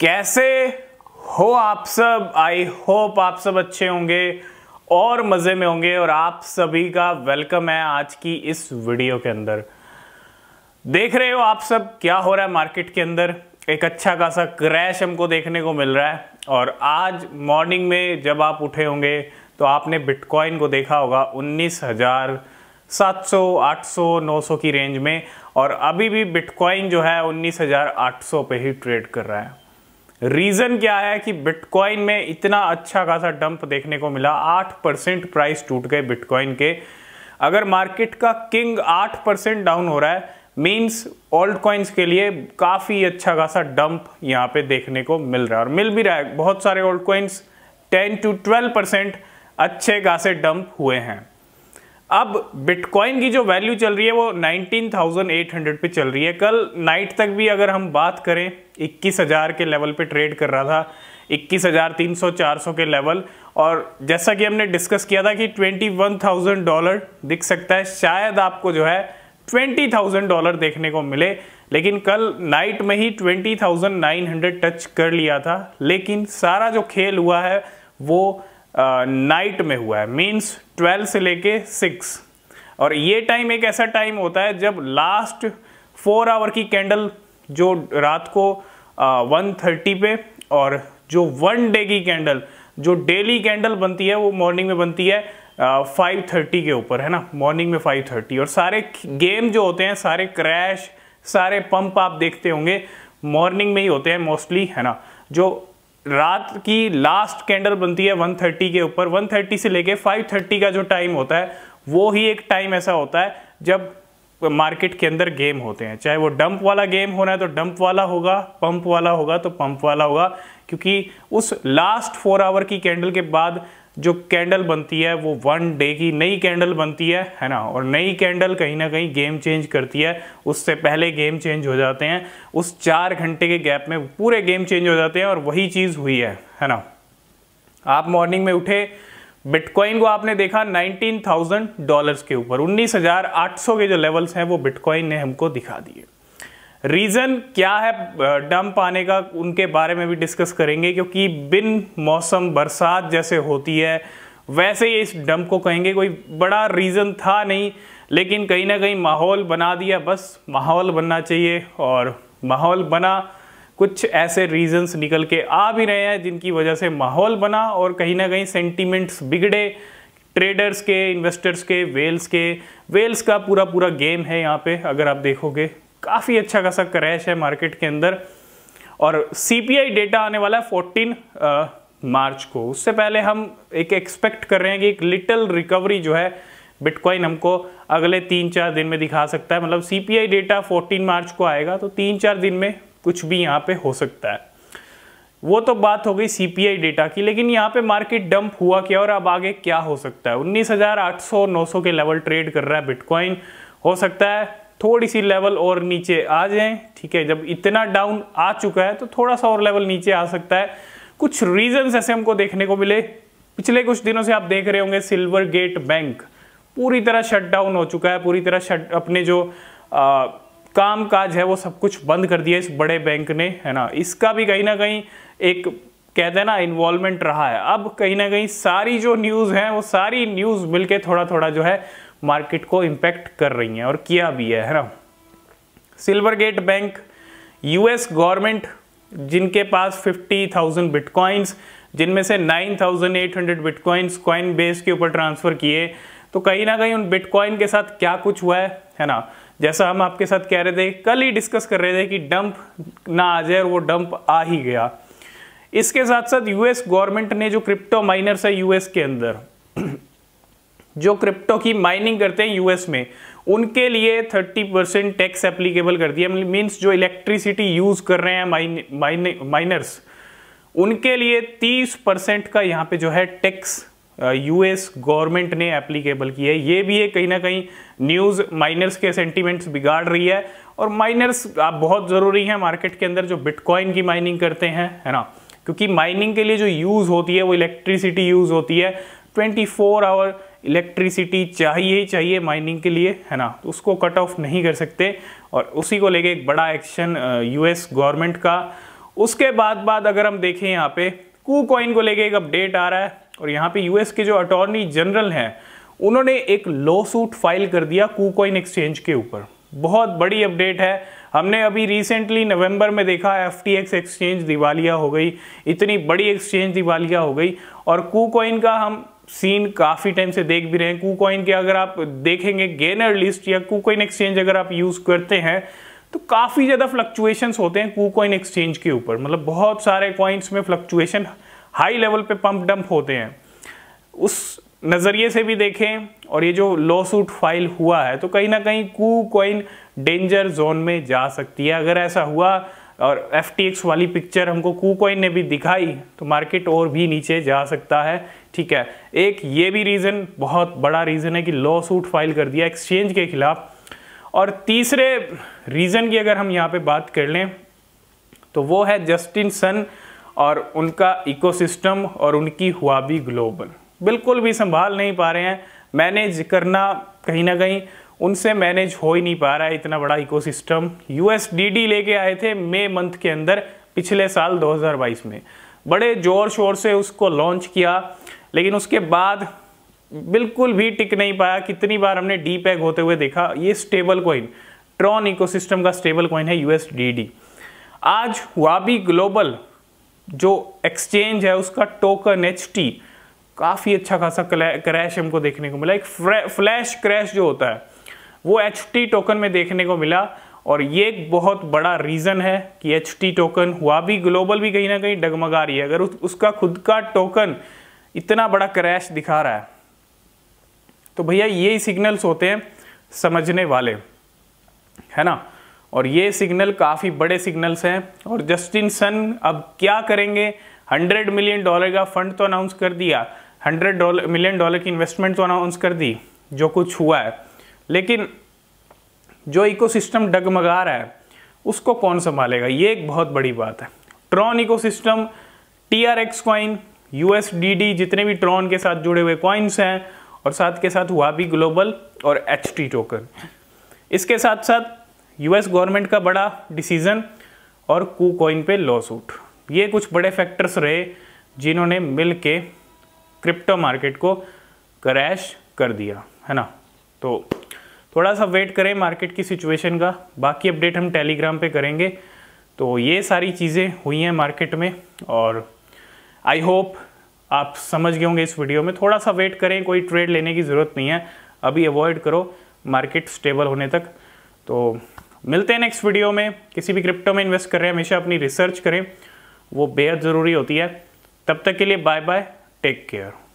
कैसे हो आप सब आई होप आप सब अच्छे होंगे और मज़े में होंगे और आप सभी का वेलकम है आज की इस वीडियो के अंदर देख रहे हो आप सब क्या हो रहा है मार्केट के अंदर एक अच्छा खासा क्रैश हमको देखने को मिल रहा है और आज मॉर्निंग में जब आप उठे होंगे तो आपने बिटकॉइन को देखा होगा उन्नीस हज़ार 800, 900 की रेंज में और अभी भी बिटकॉइन जो है 19,800 पे ही ट्रेड कर रहा है रीजन क्या है कि बिटकॉइन में इतना अच्छा खासा डंप देखने को मिला आठ परसेंट प्राइस टूट गए बिटकॉइन के अगर मार्केट का किंग आठ परसेंट डाउन हो रहा है मीन्स ओल्ड कॉइन्स के लिए काफ़ी अच्छा खासा डंप यहाँ पे देखने को मिल रहा है और मिल भी रहा है बहुत सारे old coins ten to twelve percent अच्छे खासे डंप हुए हैं अब बिटकॉइन की जो वैल्यू चल रही है वो 19,800 पे चल रही है कल नाइट तक भी अगर हम बात करें 21,000 के लेवल पे ट्रेड कर रहा था 21,300 400 के लेवल और जैसा कि हमने डिस्कस किया था कि 21,000 डॉलर दिख सकता है शायद आपको जो है 20,000 डॉलर देखने को मिले लेकिन कल नाइट में ही 20,900 टच कर लिया था लेकिन सारा जो खेल हुआ है वो नाइट में हुआ है मीन्स ट्वेल्व से लेके सिक्स और ये टाइम एक ऐसा टाइम होता है जब लास्ट फोर आवर की कैंडल जो रात को वन थर्टी पे और जो वन डे की कैंडल जो डेली कैंडल बनती है वो मॉर्निंग में बनती है फाइव थर्टी के ऊपर है ना मॉर्निंग में फाइव थर्टी और सारे गेम जो होते हैं सारे क्रैश सारे पंप आप देखते होंगे मॉर्निंग में ही होते हैं मोस्टली है ना जो रात की लास्ट कैंडल बनती है 1:30 के ऊपर 1:30 से लेके 5:30 का जो टाइम होता है वो ही एक टाइम ऐसा होता है जब मार्केट के अंदर गेम होते हैं चाहे वो डंप वाला गेम होना है तो डंप वाला होगा पंप वाला होगा तो पंप वाला होगा क्योंकि उस लास्ट फोर आवर की कैंडल के बाद जो कैंडल बनती है वो वन डे की नई कैंडल बनती है है ना और नई कैंडल कहीं ना कहीं गेम चेंज करती है उससे पहले गेम चेंज हो जाते हैं उस चार घंटे के गैप में पूरे गेम चेंज हो जाते हैं और वही चीज़ हुई है है ना आप मॉर्निंग में उठे बिटकॉइन को आपने देखा 19,000 डॉलर्स के ऊपर 19,800 के जो लेवल्स हैं वो बिटकॉइन ने हमको दिखा दिए रीज़न क्या है डंप आने का उनके बारे में भी डिस्कस करेंगे क्योंकि बिन मौसम बरसात जैसे होती है वैसे ही इस डंप को कहेंगे कोई बड़ा रीज़न था नहीं लेकिन कहीं ना कहीं माहौल बना दिया बस माहौल बनना चाहिए और माहौल बना कुछ ऐसे रीजंस निकल के आ भी रहे हैं जिनकी वजह से माहौल बना और कहीं ना कहीं सेंटीमेंट्स बिगड़े ट्रेडर्स के इन्वेस्टर्स के वेल्स के वेल्स का पूरा पूरा गेम है यहाँ पे अगर आप देखोगे काफ़ी अच्छा खासा क्रैश है मार्केट के अंदर और सीपीआई डेटा आने वाला है फोर्टीन मार्च को उससे पहले हम एक एक्सपेक्ट कर रहे हैं कि एक लिटल रिकवरी जो है बिटकॉइन हमको अगले तीन चार दिन में दिखा सकता है मतलब सीपीआई डेटा 14 मार्च को आएगा तो तीन चार दिन में कुछ भी यहाँ पे हो सकता है वो तो बात हो गई सीपीआई डेटा की लेकिन यहाँ पे मार्केट डंप हुआ क्या और अब आगे क्या हो सकता है 19,800 900 के लेवल ट्रेड कर रहा है बिटकॉइन हो सकता है थोड़ी सी लेवल और नीचे आ जाए ठीक है जब इतना डाउन आ चुका है तो थोड़ा सा और लेवल नीचे आ सकता है कुछ रीजंस ऐसे हमको देखने को मिले पिछले कुछ दिनों से आप देख रहे होंगे सिल्वर गेट बैंक पूरी तरह शट डाउन हो चुका है पूरी तरह शट अपने जो आ, काम काज है वो सब कुछ बंद कर दिया इस बड़े बैंक ने है ना इसका भी कहीं ना कहीं एक कहते हैं ना इन्वॉल्वमेंट रहा है अब कहीं ना कहीं सारी जो न्यूज़ है वो सारी न्यूज़ मिलके थोड़ा थोड़ा जो है मार्केट को इम्पैक्ट कर रही हैं और किया भी है है ना Silvergate bank US government जिनके पास 50,000 बिटकॉइंस जिनमें से 9,800 बिटकॉइंस कॉइन बेस के ऊपर ट्रांसफ़र किए तो कहीं ना कहीं उन बिटकॉइन के साथ क्या कुछ हुआ है है ना जैसा हम आपके साथ कह रहे थे कल ही डिस्कस कर रहे थे कि डंप ना आ जाए और वो डंप आ ही गया इसके साथ साथ यूएस गवर्नमेंट ने जो क्रिप्टो माइनर्स है यूएस के अंदर जो क्रिप्टो की माइनिंग करते हैं यूएस में उनके लिए 30 परसेंट टैक्स एप्लीकेबल कर दिया मीन्स जो इलेक्ट्रिसिटी यूज कर रहे हैं माइन माइन माइनर्स उनके लिए 30 परसेंट का यहाँ पे जो है टैक्स यूएस गवर्नमेंट ने एप्लीकेबल किया है ये भी है कहीं ना कहीं न्यूज़ माइनर्स के सेंटीमेंट्स बिगाड़ रही है और माइनर्स आप बहुत ज़रूरी हैं मार्केट के अंदर जो बिटकॉइन की माइनिंग करते हैं है ना क्योंकि माइनिंग के लिए जो यूज़ होती है वो इलेक्ट्रिसिटी यूज़ होती है 24 फोर आवर इलेक्ट्रिसिटी चाहिए ही चाहिए माइनिंग के लिए है ना तो उसको कट ऑफ नहीं कर सकते और उसी को लेके एक बड़ा एक्शन यूएस गवर्नमेंट का उसके बाद बाद अगर हम देखें यहाँ पे कू कॉइन को लेके एक अपडेट आ रहा है और यहाँ पे यूएस के जो अटॉर्नी जनरल हैं उन्होंने एक लो सूट फाइल कर दिया कू कॉइन एक्सचेंज के ऊपर बहुत बड़ी अपडेट है हमने अभी रिसेंटली नवंबर में देखा एफ टी एक्स एक्सचेंज दिवालिया हो गई इतनी बड़ी एक्सचेंज दिवालिया हो गई और कू कॉइन का हम सीन काफ़ी टाइम से देख भी रहे हैं कूकॉइन के अगर आप देखेंगे गेनर लिस्ट या कूकॉइन एक्सचेंज अगर आप यूज़ करते हैं तो काफ़ी ज़्यादा फ्लक्चुएशन होते हैं कूकॉइन एक्सचेंज के ऊपर मतलब बहुत सारे कॉइन्स में फ्लक्चुएशन हाई लेवल पे पंप डंप होते हैं उस नज़रिए से भी देखें और ये जो लॉ सूट फाइल हुआ है तो कहीं ना कहीं कू डेंजर जोन में जा सकती है अगर ऐसा हुआ और एफ वाली पिक्चर हमको कूकॉइन ने भी दिखाई तो मार्केट और भी नीचे जा सकता है ठीक है एक ये भी रीज़न बहुत बड़ा रीज़न है कि लॉ सूट फाइल कर दिया एक्सचेंज के खिलाफ और तीसरे रीज़न की अगर हम यहाँ पे बात कर लें तो वो है जस्टिन सन और उनका इकोसिस्टम और उनकी हुआ भी ग्लोबल बिल्कुल भी संभाल नहीं पा रहे हैं मैनेज करना कहीं ना कहीं उनसे मैनेज हो ही नहीं पा रहा है इतना बड़ा इकोसिस्टम यूएसडीडी लेके आए थे मे मंथ के अंदर पिछले साल 2022 में बड़े जोर शोर से उसको लॉन्च किया लेकिन उसके बाद बिल्कुल भी टिक नहीं पाया कितनी बार हमने डी पैग होते हुए देखा ये स्टेबल कॉइन ट्रॉन इकोसिस्टम का स्टेबल कॉइन है यूएसडीडी आज वाबी ग्लोबल जो एक्सचेंज है उसका टोकन एच काफ़ी अच्छा खासा क्रैश हमको देखने को मिला एक फ्लैश क्रैश जो होता है वो एच टोकन में देखने को मिला और ये एक बहुत बड़ा रीज़न है कि एच टोकन हुआ भी ग्लोबल भी कहीं ना कहीं डगमगा रही है अगर उस, उसका खुद का टोकन इतना बड़ा क्रैश दिखा रहा है तो भैया ये सिग्नल्स होते हैं समझने वाले है ना और ये सिग्नल काफ़ी बड़े सिग्नल्स हैं और जस्टिन सन अब क्या करेंगे 100 मिलियन डॉलर का फंड तो अनाउंस कर दिया 100 डॉलर मिलियन डॉलर की इन्वेस्टमेंट तो अनाउंस कर दी जो कुछ हुआ है लेकिन जो इकोसिस्टम डगमगा रहा है उसको कौन संभालेगा ये एक बहुत बड़ी बात है Tron ecosystem T R X coin USDD जितने भी ट्रॉन के साथ जुड़े हुए कॉइन्स हैं और साथ के साथ हुआ भी ग्लोबल और एच टी टोकन इसके साथ साथ यूएस गवर्नमेंट का बड़ा डिसीजन और कू कॉइन पे लॉ सूट ये कुछ बड़े फैक्टर्स रहे जिन्होंने मिल के क्रिप्टो मार्केट को क्रैश कर दिया है ना तो थोड़ा सा वेट करें मार्केट की सिचुएशन का बाकी अपडेट हम टेलीग्राम पे करेंगे तो ये सारी चीज़ें हुई हैं मार्केट में और आई होप आप समझ गए होंगे इस वीडियो में थोड़ा सा वेट करें कोई ट्रेड लेने की ज़रूरत नहीं है अभी अवॉइड करो मार्केट स्टेबल होने तक तो मिलते हैं नेक्स्ट वीडियो में किसी भी क्रिप्टो में इन्वेस्ट कर रहे हैं हमेशा अपनी रिसर्च करें वो बेहद ज़रूरी होती है तब तक के लिए बाय बाय टेक केयर